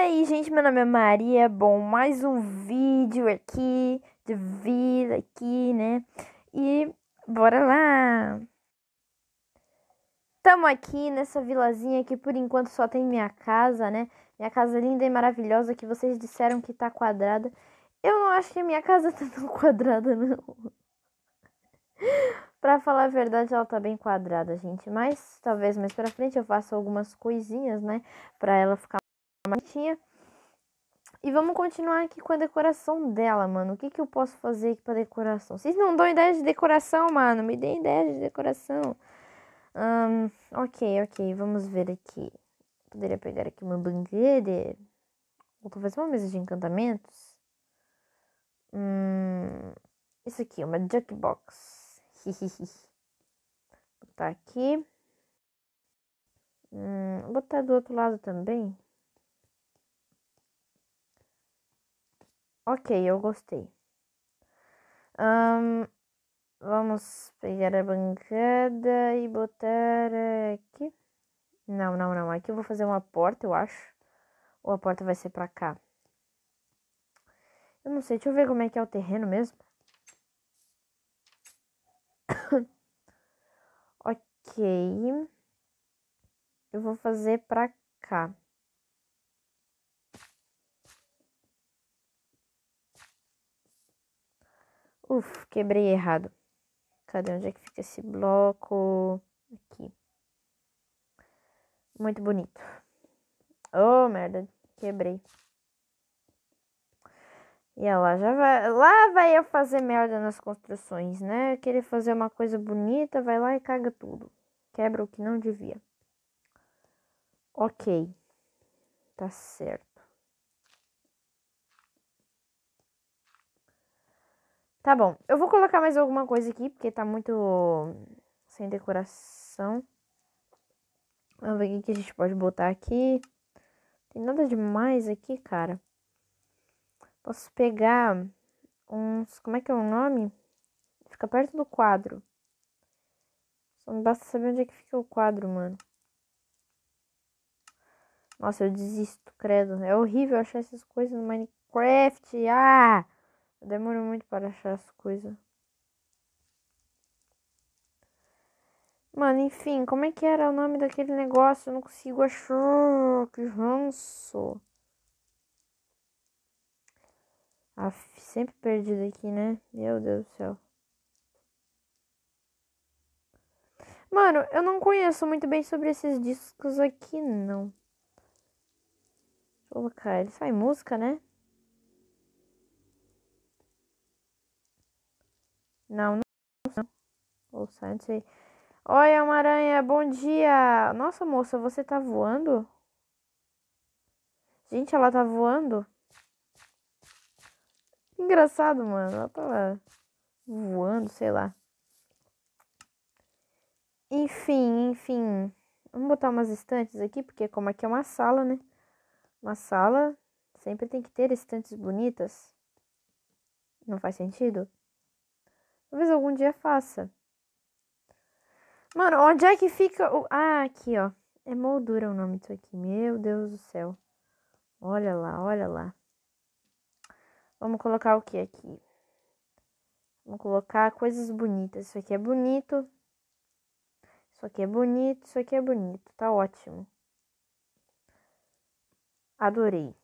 Fala aí, gente, meu nome é Maria. Bom, mais um vídeo aqui de vida aqui, né? E bora lá. Tamo aqui nessa vilazinha que por enquanto só tem minha casa, né? Minha casa linda e maravilhosa que vocês disseram que tá quadrada. Eu não acho que a minha casa tá tão quadrada não. pra falar a verdade, ela tá bem quadrada, gente, mas talvez mais para frente eu faça algumas coisinhas, né, para ela ficar bonitinha. E vamos continuar aqui com a decoração dela, mano. O que, que eu posso fazer aqui pra decoração? Vocês não dão ideia de decoração, mano. Me dê ideia de decoração. Um, ok, ok. Vamos ver aqui. Poderia pegar aqui uma bandeira. Ou talvez uma mesa de encantamentos. Hum, isso aqui, uma jukebox. botar aqui. Hum, botar do outro lado também. Ok, eu gostei. Um, vamos pegar a bancada e botar aqui. Não, não, não. Aqui eu vou fazer uma porta, eu acho. Ou a porta vai ser pra cá. Eu não sei. Deixa eu ver como é que é o terreno mesmo. ok. Eu vou fazer pra cá. Uf, quebrei errado. Cadê onde é que fica esse bloco? Aqui. Muito bonito. Oh, merda, quebrei. E olha lá, já vai. Lá vai eu fazer merda nas construções, né? Querer fazer uma coisa bonita, vai lá e caga tudo. Quebra o que não devia. Ok. Tá certo. Tá bom. Eu vou colocar mais alguma coisa aqui, porque tá muito sem decoração. Vamos ver o que a gente pode botar aqui. Tem nada demais aqui, cara. Posso pegar uns... Como é que é o nome? Fica perto do quadro. Só não basta saber onde é que fica o quadro, mano. Nossa, eu desisto, credo. É horrível achar essas coisas no Minecraft. Ah! Demorou demoro muito para achar as coisas. Mano, enfim, como é que era o nome daquele negócio? Eu não consigo achar. Que ranço. Ah, sempre perdido aqui, né? Meu Deus do céu. Mano, eu não conheço muito bem sobre esses discos aqui, não. Deixa eu colocar. Ele sai música, né? Não, não são. Ou Santos aí. Oi, uma aranha, bom dia! Nossa, moça, você tá voando? Gente, ela tá voando? Engraçado, mano. Ela tá voando, sei lá. Enfim, enfim. Vamos botar umas estantes aqui, porque como aqui é uma sala, né? Uma sala sempre tem que ter estantes bonitas. Não faz sentido? Talvez algum dia faça. Mano, onde é que fica o. Ah, aqui, ó. É moldura o nome disso aqui. Meu Deus do céu. Olha lá, olha lá. Vamos colocar o que aqui? Vamos colocar coisas bonitas. Isso aqui é bonito. Isso aqui é bonito. Isso aqui é bonito. Tá ótimo. Adorei.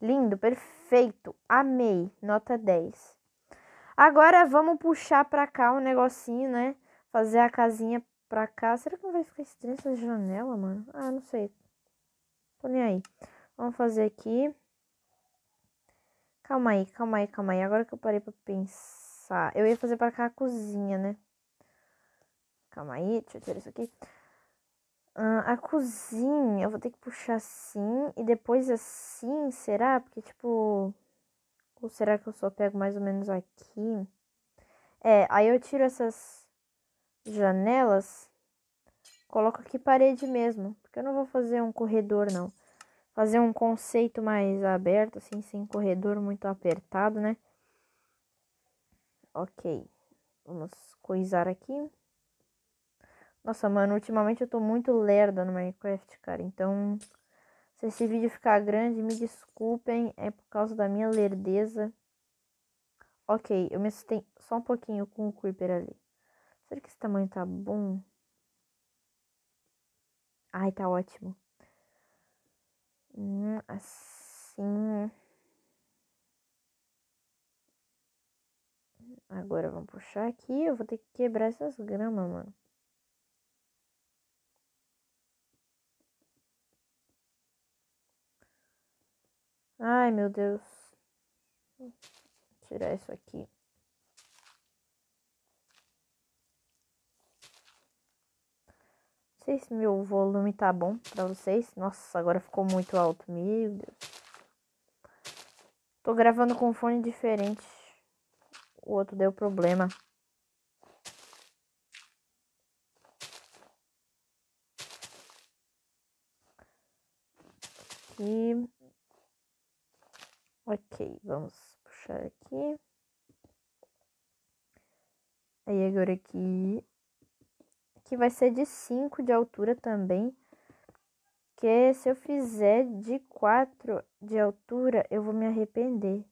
Lindo, perfeito. Amei. Nota 10. Agora vamos puxar pra cá um negocinho, né? Fazer a casinha pra cá. Será que não vai ficar estranha essa janela, mano? Ah, não sei. Tô nem aí. Vamos fazer aqui. Calma aí, calma aí, calma aí. Agora que eu parei pra pensar. Eu ia fazer pra cá a cozinha, né? Calma aí, deixa eu tirar isso aqui a cozinha, eu vou ter que puxar assim e depois assim, será? Porque, tipo. Ou será que eu só pego mais ou menos aqui? É, aí eu tiro essas janelas, coloco aqui parede mesmo. Porque eu não vou fazer um corredor, não. Fazer um conceito mais aberto, assim, sem corredor muito apertado, né? Ok. Vamos coisar aqui. Nossa, mano, ultimamente eu tô muito lerda no Minecraft, cara. Então, se esse vídeo ficar grande, me desculpem. É por causa da minha lerdeza. Ok, eu me assustei só um pouquinho com o Creeper ali. Será que esse tamanho tá bom? Ai, tá ótimo. Hum, assim. Agora vamos puxar aqui. Eu vou ter que quebrar essas gramas, mano. Ai, meu Deus. Vou tirar isso aqui. Não sei se meu volume tá bom pra vocês. Nossa, agora ficou muito alto. Meu Deus. Tô gravando com um fone diferente. O outro deu problema. e Ok, vamos puxar aqui. Aí agora aqui, que vai ser de 5 de altura também. Porque é se eu fizer de 4 de altura, eu vou me arrepender.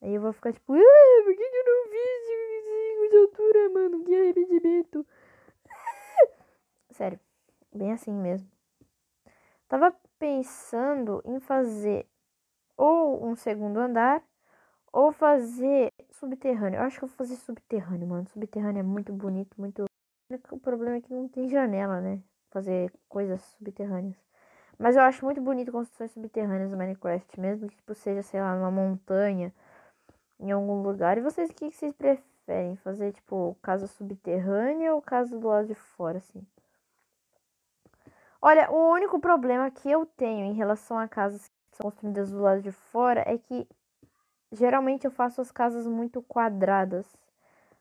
Aí eu vou ficar tipo, ah, por que eu não fiz de 5 de altura, mano? Que arrependimento. Ah! Sério, bem assim mesmo. Tava pensando em fazer ou um segundo andar, ou fazer subterrâneo. Eu acho que eu vou fazer subterrâneo, mano. Subterrâneo é muito bonito, muito. O problema é que não tem janela, né? Fazer coisas subterrâneas. Mas eu acho muito bonito construções subterrâneas no Minecraft, mesmo que tipo, seja, sei lá, numa montanha, em algum lugar. E vocês, o que, vocês preferem? Fazer, tipo, casa subterrânea ou casa do lado de fora, assim? Olha, o único problema que eu tenho em relação a casas são construídas do lado de fora é que geralmente eu faço as casas muito quadradas.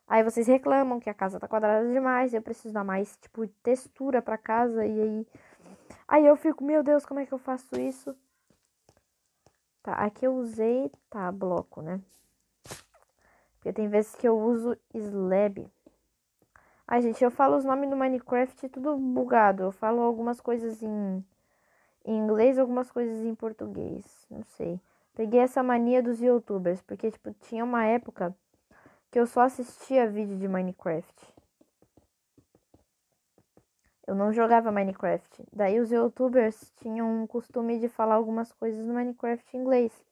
Aí vocês reclamam que a casa tá quadrada demais, eu preciso dar mais tipo textura para casa e aí aí eu fico, meu Deus, como é que eu faço isso? Tá, aqui eu usei, tá, bloco, né? Porque tem vezes que eu uso slab. Ai, gente, eu falo os nomes do Minecraft tudo bugado. Eu falo algumas coisas em em inglês e algumas coisas em português. Não sei. Peguei essa mania dos youtubers, porque, tipo, tinha uma época que eu só assistia vídeo de Minecraft. Eu não jogava Minecraft. Daí os youtubers tinham um costume de falar algumas coisas no Minecraft em inglês.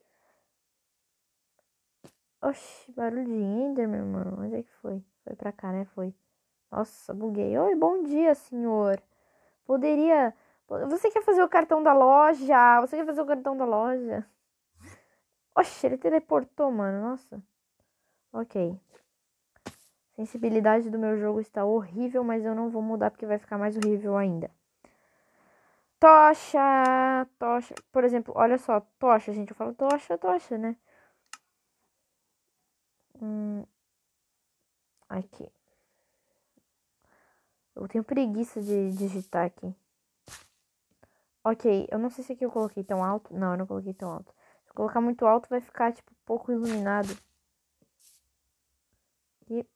Oxi, barulho de Ender, meu irmão. Onde é que foi? Foi pra cá, né? Foi. Nossa, buguei. Oi, bom dia, senhor. Poderia você quer fazer o cartão da loja? Você quer fazer o cartão da loja? Oxe, ele teleportou, mano. Nossa. Ok. Sensibilidade do meu jogo está horrível, mas eu não vou mudar porque vai ficar mais horrível ainda. Tocha, tocha. Por exemplo, olha só, tocha, gente. Eu falo tocha, tocha, né? Hum, aqui. Eu tenho preguiça de digitar aqui. Ok, eu não sei se aqui eu coloquei tão alto. Não, eu não coloquei tão alto. Se eu colocar muito alto, vai ficar, tipo, pouco iluminado. Aqui.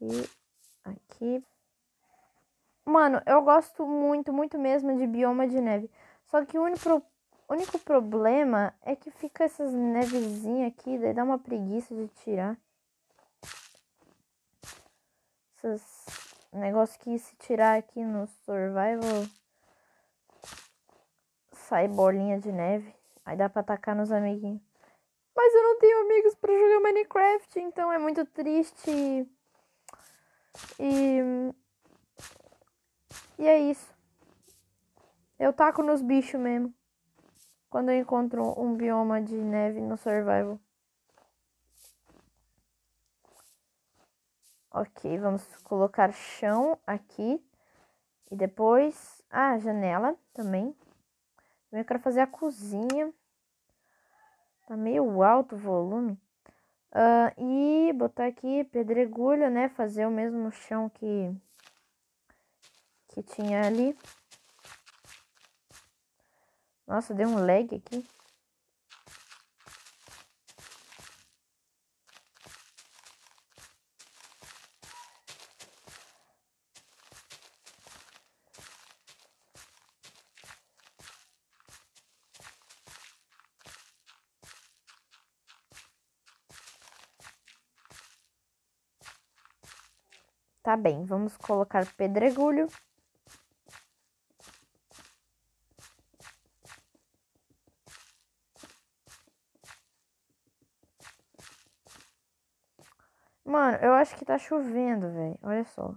Aqui. Aqui. Mano, eu gosto muito, muito mesmo de bioma de neve. Só que o único, único problema é que fica essas nevezinhas aqui, daí dá uma preguiça de tirar. Esses negócios que se tirar aqui no survival sai bolinha de neve. Aí dá pra atacar nos amiguinhos. Mas eu não tenho amigos para jogar Minecraft, então é muito triste. E. E é isso. Eu taco nos bichos mesmo. Quando eu encontro um bioma de neve no survival. Ok, vamos colocar chão aqui. E depois a ah, janela também. Eu quero fazer a cozinha. Tá meio alto o volume. Uh, e botar aqui pedregulho, né? Fazer o mesmo chão que, que tinha ali. Nossa, deu um lag aqui. Tá bem, vamos colocar pedregulho. Mano, eu acho que tá chovendo, velho. Olha só.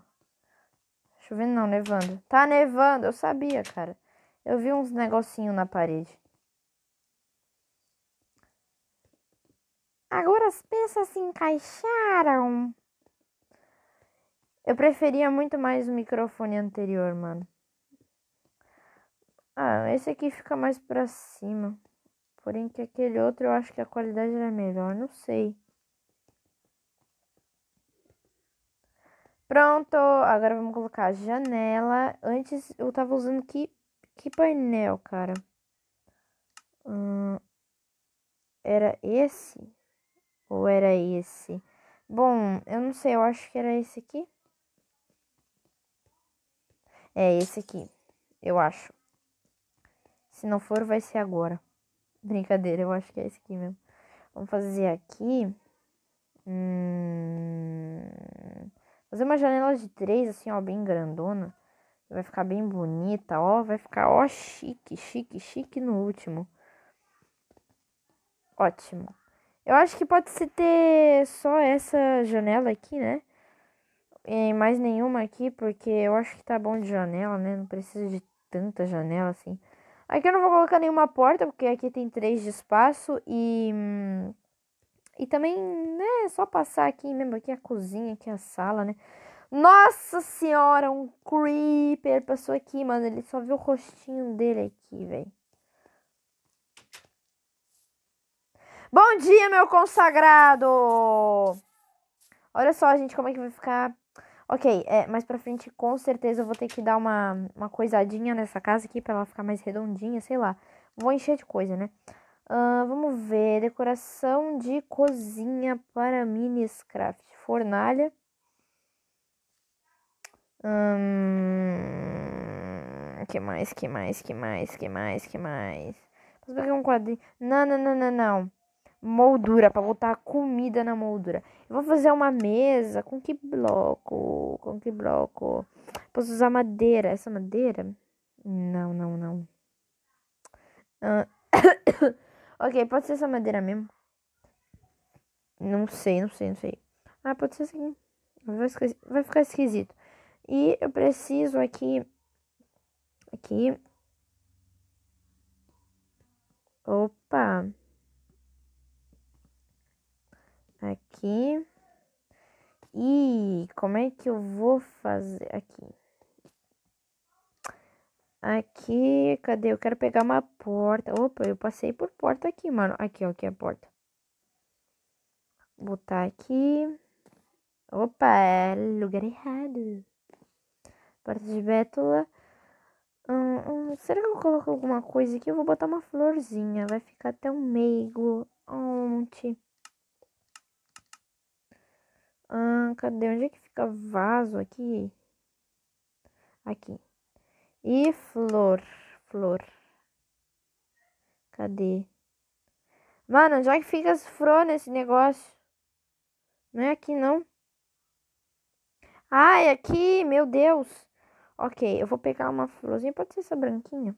Chovendo não, nevando. Tá nevando, eu sabia, cara. Eu vi uns negocinho na parede. Agora as peças se encaixaram. Eu preferia muito mais o microfone anterior, mano. Ah, esse aqui fica mais pra cima. Porém que aquele outro eu acho que a qualidade era melhor, não sei. Pronto, agora vamos colocar a janela. Antes eu tava usando que, que painel, cara? Hum, era esse? Ou era esse? Bom, eu não sei, eu acho que era esse aqui. É esse aqui, eu acho. Se não for, vai ser agora. Brincadeira, eu acho que é esse aqui mesmo. Vamos fazer aqui. Hum... Fazer uma janela de três, assim, ó, bem grandona. Vai ficar bem bonita, ó. Vai ficar, ó, chique, chique, chique no último. Ótimo. Eu acho que pode ser ter só essa janela aqui, né? em mais nenhuma aqui, porque eu acho que tá bom de janela, né? Não precisa de tanta janela assim. Aqui eu não vou colocar nenhuma porta, porque aqui tem três de espaço e. E também, né? É só passar aqui mesmo. Aqui é a cozinha, aqui é a sala, né? Nossa senhora, um creeper passou aqui, mano. Ele só viu o rostinho dele aqui, velho. Bom dia, meu consagrado! Olha só, gente, como é que vai ficar Ok, é, mais pra frente com certeza eu vou ter que dar uma, uma coisadinha nessa casa aqui pra ela ficar mais redondinha, sei lá. Vou encher de coisa, né? Uh, vamos ver, decoração de cozinha para Miniscraft. Fornalha. Hum, que mais, que mais, que mais, que mais, que mais? Posso pegar um quadrinho? Não, não, não, não, não moldura, para botar comida na moldura. Eu vou fazer uma mesa com que bloco? Com que bloco? Posso usar madeira? Essa madeira? Não, não, não. Ah, ok, pode ser essa madeira mesmo. Não sei, não sei, não sei. Ah, pode ser assim. Vai ficar esquisito. E eu preciso aqui. Aqui. Opa! aqui. E como é que eu vou fazer aqui? Aqui, cadê? Eu quero pegar uma porta. Opa, eu passei por porta aqui, mano. Aqui, ó, aqui é a porta. Botar aqui. Opa, é lugar errado. Porta de bétula. Hum, hum, será que eu coloco alguma coisa aqui? Eu vou botar uma florzinha. Vai ficar um meigo. Ontem. Ah, cadê? Onde é que fica vaso aqui? Aqui. E flor, flor. Cadê? Mano, onde é que fica as flores nesse negócio? Não é aqui, não. Ai, ah, é aqui, meu Deus. Ok, eu vou pegar uma florzinha. Pode ser essa branquinha?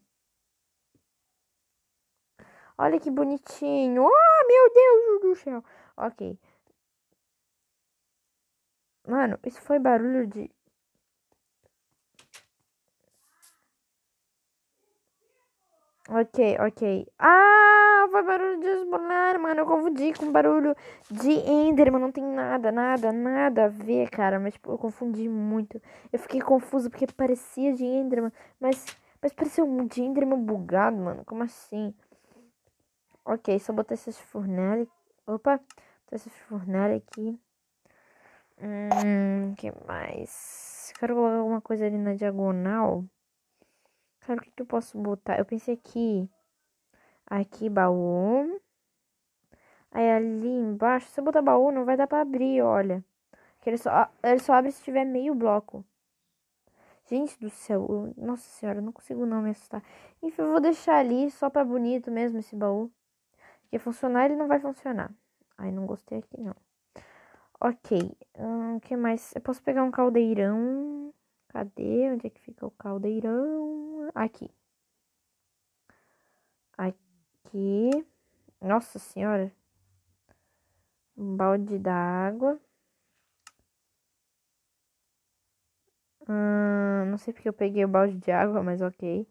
Olha que bonitinho. Oh, meu Deus do céu. Ok. Mano, isso foi barulho de. Ok, ok. Ah, foi barulho de esbolar, mano. Eu confundi com barulho de Enderman. Não tem nada, nada, nada a ver, cara. Mas, tipo, eu confundi muito. Eu fiquei confuso porque parecia de Enderman, mas, mas parecia um de Enderman bugado, mano. Como assim? Ok, só botar essas fornalhas. Opa, botar essas fornalhas aqui. Hum, que mais? Quero colocar alguma coisa ali na diagonal. Cara, o que, que eu posso botar? Eu pensei aqui. Aqui, baú. Aí ali embaixo, se eu botar baú, não vai dar pra abrir, olha. Que ele só, ele só abre se tiver meio bloco. Gente do céu, eu, nossa senhora, eu não consigo não me assustar. Enfim, eu vou deixar ali só pra bonito mesmo esse baú. Porque funcionar ele não vai funcionar. aí não gostei aqui não. Ok. O que mais? Eu posso pegar um caldeirão. Cadê? Onde é que fica o caldeirão? Aqui. Aqui. Nossa senhora. Um balde d'água. Hum, não sei porque eu peguei o balde de água, mas ok.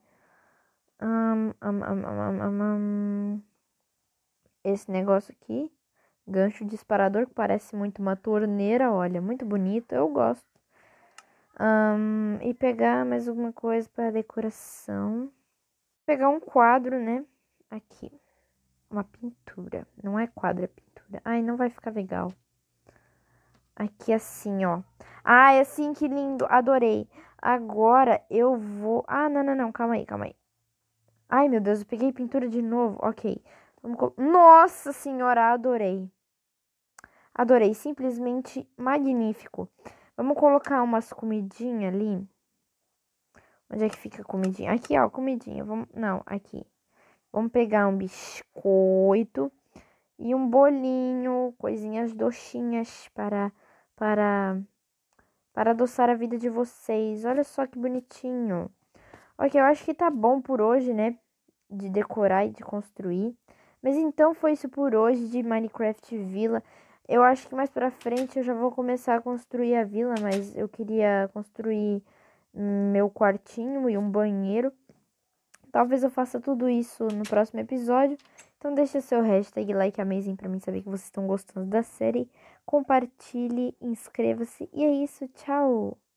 esse negócio aqui. Gancho disparador que parece muito uma torneira, olha, muito bonito, eu gosto. Um, e pegar mais alguma coisa para decoração. Pegar um quadro, né? Aqui. Uma pintura. Não é quadro, é pintura. Ai, não vai ficar legal. Aqui assim, ó. Ai, assim, que lindo. Adorei. Agora eu vou... Ah, não, não, não. Calma aí, calma aí. Ai, meu Deus, eu peguei pintura de novo. Ok. Nossa senhora, adorei. Adorei, simplesmente magnífico. Vamos colocar umas comidinhas ali. Onde é que fica a comidinha? Aqui, ó, comidinha. Vamos... Não, aqui. Vamos pegar um biscoito e um bolinho, coisinhas docinhas para para para adoçar a vida de vocês. Olha só que bonitinho. OK, eu acho que tá bom por hoje, né? De decorar e de construir. Mas então foi isso por hoje de Minecraft vila eu acho que mais pra frente eu já vou começar a construir a vila, mas eu queria construir meu quartinho e um banheiro. Talvez eu faça tudo isso no próximo episódio. Então deixa seu hashtag like amazing para mim saber que vocês estão gostando da série. Compartilhe, inscreva-se e é isso, tchau.